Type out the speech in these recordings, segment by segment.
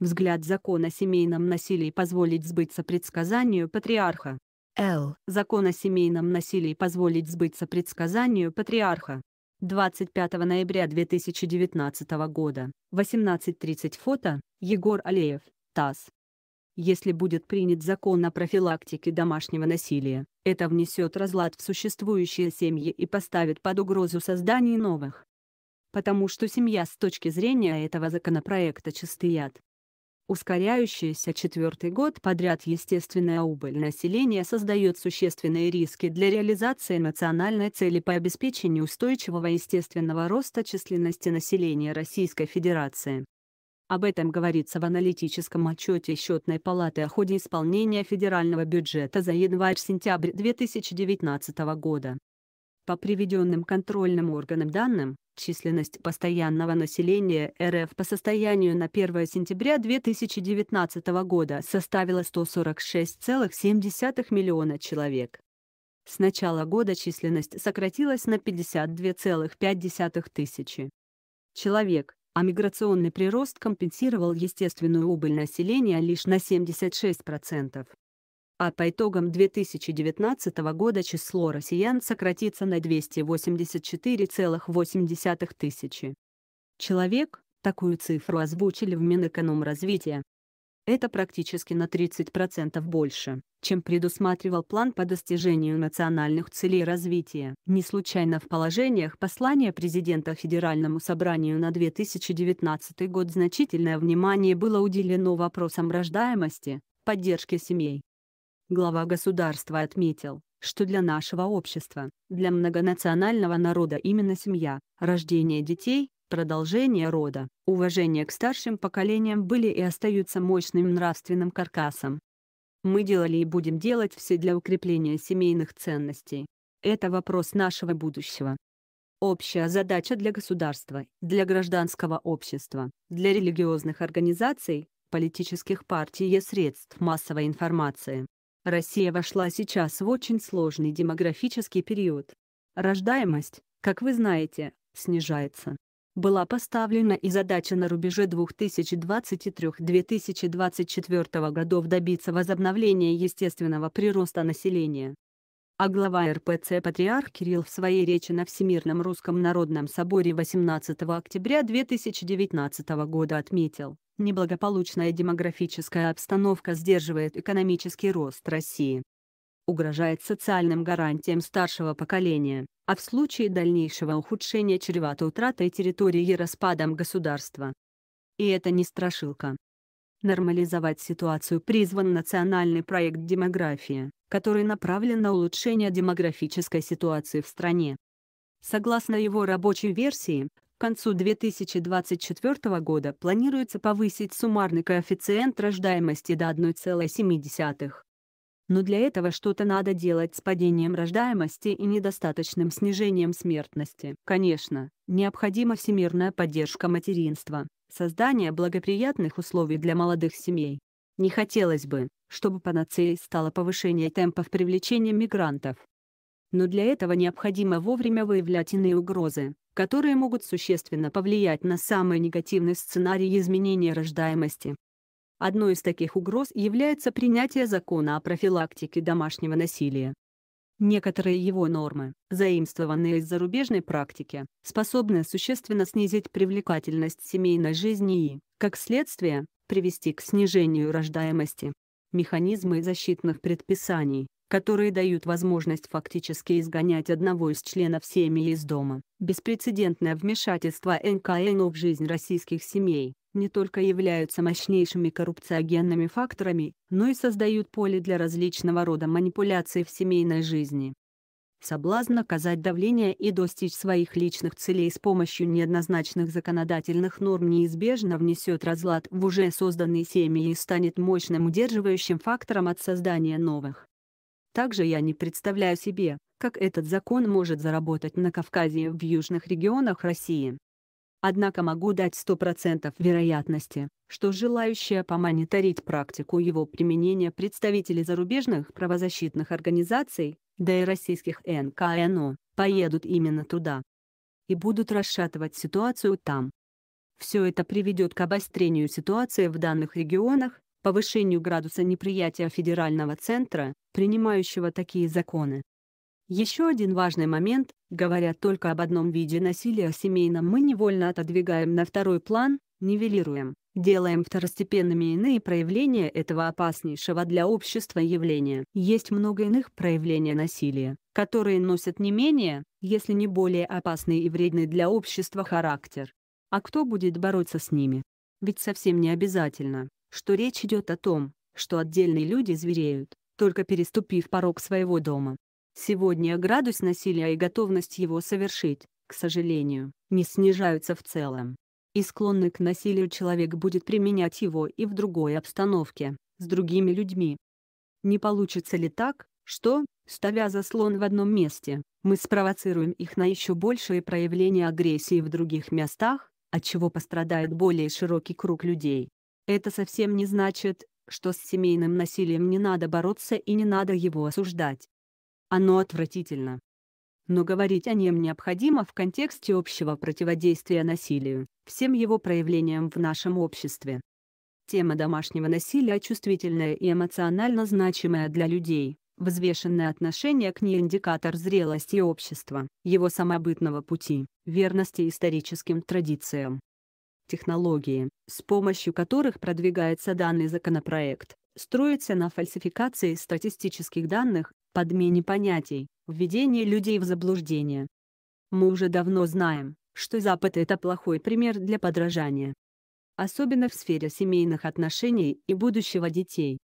Взгляд закона о семейном насилии позволит сбыться предсказанию патриарха. Л. Закон о семейном насилии позволит сбыться предсказанию патриарха. 25 ноября 2019 года, 18.30 фото, Егор Алеев, ТАСС. Если будет принят закон о профилактике домашнего насилия, это внесет разлад в существующие семьи и поставит под угрозу создание новых. Потому что семья с точки зрения этого законопроекта чистый яд. Ускоряющаяся четвертый год подряд естественная убыль населения создает существенные риски для реализации национальной цели по обеспечению устойчивого естественного роста численности населения Российской Федерации. Об этом говорится в аналитическом отчете Счетной палаты о ходе исполнения федерального бюджета за январь-сентябрь 2019 года. По приведенным контрольным органам данным, численность постоянного населения РФ по состоянию на 1 сентября 2019 года составила 146,7 миллиона человек. С начала года численность сократилась на 52,5 тысячи человек, а миграционный прирост компенсировал естественную убыль населения лишь на 76% а по итогам 2019 года число россиян сократится на 284,8 тысячи. Человек, такую цифру озвучили в Минэкономразвития. Это практически на 30% больше, чем предусматривал план по достижению национальных целей развития. Не случайно в положениях послания президента Федеральному собранию на 2019 год значительное внимание было уделено вопросам рождаемости, поддержке семей, глава государства отметил, что для нашего общества, для многонационального народа именно семья, рождение детей, продолжение рода, уважение к старшим поколениям были и остаются мощным нравственным каркасом. Мы делали и будем делать все для укрепления семейных ценностей. Это вопрос нашего будущего. Общая задача для государства, для гражданского общества, для религиозных организаций, политических партий и средств массовой информации Россия вошла сейчас в очень сложный демографический период. Рождаемость, как вы знаете, снижается. Была поставлена и задача на рубеже 2023-2024 годов добиться возобновления естественного прироста населения. А глава РПЦ Патриарх Кирилл в своей речи на Всемирном русском народном соборе 18 октября 2019 года отметил, Неблагополучная демографическая обстановка сдерживает экономический рост России. Угрожает социальным гарантиям старшего поколения, а в случае дальнейшего ухудшения чревато утратой территории и распадом государства. И это не страшилка. Нормализовать ситуацию призван национальный проект «Демография», который направлен на улучшение демографической ситуации в стране. Согласно его рабочей версии, к концу 2024 года планируется повысить суммарный коэффициент рождаемости до 1,7. Но для этого что-то надо делать с падением рождаемости и недостаточным снижением смертности. Конечно, необходима всемирная поддержка материнства, создание благоприятных условий для молодых семей. Не хотелось бы, чтобы панацеей стало повышение темпов привлечения мигрантов но для этого необходимо вовремя выявлять иные угрозы, которые могут существенно повлиять на самый негативный сценарий изменения рождаемости. Одной из таких угроз является принятие закона о профилактике домашнего насилия. Некоторые его нормы, заимствованные из зарубежной практики, способны существенно снизить привлекательность семейной жизни и, как следствие, привести к снижению рождаемости. Механизмы защитных предписаний, которые дают возможность фактически изгонять одного из членов семьи из дома. Беспрецедентное вмешательство НКНО в жизнь российских семей не только являются мощнейшими коррупциогенными факторами, но и создают поле для различного рода манипуляций в семейной жизни. Соблазн оказать давление и достичь своих личных целей с помощью неоднозначных законодательных норм неизбежно внесет разлад в уже созданные семьи и станет мощным удерживающим фактором от создания новых. Также я не представляю себе, как этот закон может заработать на Кавказе и в южных регионах России. Однако могу дать 100% вероятности, что желающие помониторить практику его применения представители зарубежных правозащитных организаций, да и российских НКНО, поедут именно туда. И будут расшатывать ситуацию там. Все это приведет к обострению ситуации в данных регионах, повышению градуса неприятия федерального центра, принимающего такие законы. Еще один важный момент, говоря только об одном виде насилия семейном мы невольно отодвигаем на второй план, нивелируем, делаем второстепенными иные проявления этого опаснейшего для общества явления. Есть много иных проявлений насилия, которые носят не менее, если не более опасный и вредный для общества характер. А кто будет бороться с ними? Ведь совсем не обязательно, что речь идет о том, что отдельные люди звереют, только переступив порог своего дома. Сегодня градус насилия и готовность его совершить, к сожалению, не снижаются в целом. И склонный к насилию человек будет применять его и в другой обстановке, с другими людьми. Не получится ли так, что, ставя заслон в одном месте, мы спровоцируем их на еще большее проявление агрессии в других местах, от чего пострадает более широкий круг людей? Это совсем не значит, что с семейным насилием не надо бороться и не надо его осуждать. Оно отвратительно. Но говорить о нем необходимо в контексте общего противодействия насилию, всем его проявлениям в нашем обществе. Тема домашнего насилия чувствительная и эмоционально значимая для людей, взвешенное отношение к ней индикатор зрелости общества, его самобытного пути, верности историческим традициям, технологии, с помощью которых продвигается данный законопроект, строится на фальсификации статистических данных, подмене понятий, введении людей в заблуждение. Мы уже давно знаем, что Запад – это плохой пример для подражания. Особенно в сфере семейных отношений и будущего детей.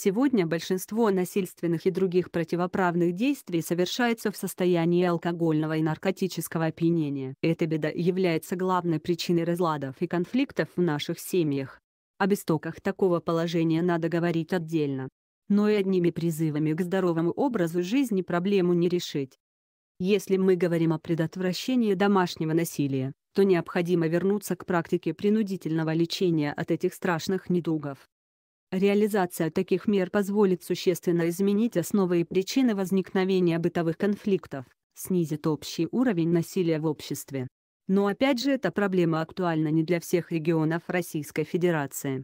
Сегодня большинство насильственных и других противоправных действий совершается в состоянии алкогольного и наркотического опьянения. Эта беда является главной причиной разладов и конфликтов в наших семьях. Об истоках такого положения надо говорить отдельно. Но и одними призывами к здоровому образу жизни проблему не решить. Если мы говорим о предотвращении домашнего насилия, то необходимо вернуться к практике принудительного лечения от этих страшных недугов. Реализация таких мер позволит существенно изменить основы и причины возникновения бытовых конфликтов, снизит общий уровень насилия в обществе. Но опять же эта проблема актуальна не для всех регионов Российской Федерации.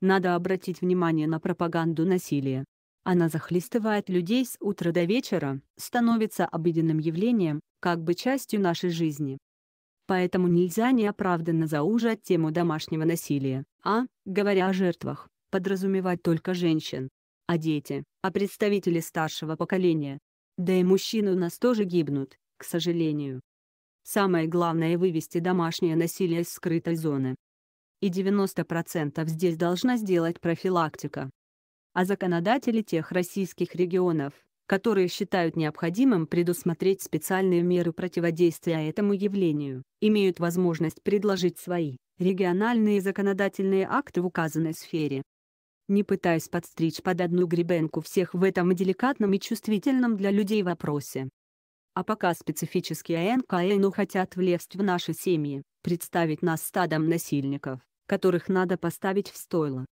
Надо обратить внимание на пропаганду насилия. Она захлестывает людей с утра до вечера, становится обыденным явлением, как бы частью нашей жизни. Поэтому нельзя неоправданно заужать тему домашнего насилия, а, говоря о жертвах, подразумевать только женщин, а дети, а представители старшего поколения. Да и мужчины у нас тоже гибнут, к сожалению. Самое главное вывести домашнее насилие из скрытой зоны. И 90% здесь должна сделать профилактика. А законодатели тех российских регионов, которые считают необходимым предусмотреть специальные меры противодействия этому явлению, имеют возможность предложить свои региональные законодательные акты в указанной сфере не пытаясь подстричь под одну гребенку всех в этом деликатном и чувствительном для людей вопросе. А пока специфические НКНУ хотят влезть в наши семьи, представить нас стадом насильников, которых надо поставить в стойло.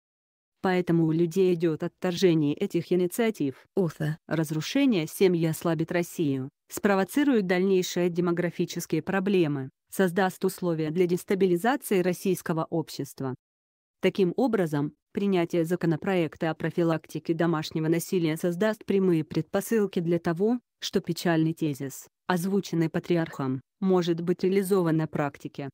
Поэтому у людей идет отторжение этих инициатив. Оса. Разрушение семьи ослабит Россию, спровоцирует дальнейшие демографические проблемы, создаст условия для дестабилизации российского общества. Таким образом, Принятие законопроекта о профилактике домашнего насилия создаст прямые предпосылки для того, что печальный тезис, озвученный патриархом, может быть реализован на практике.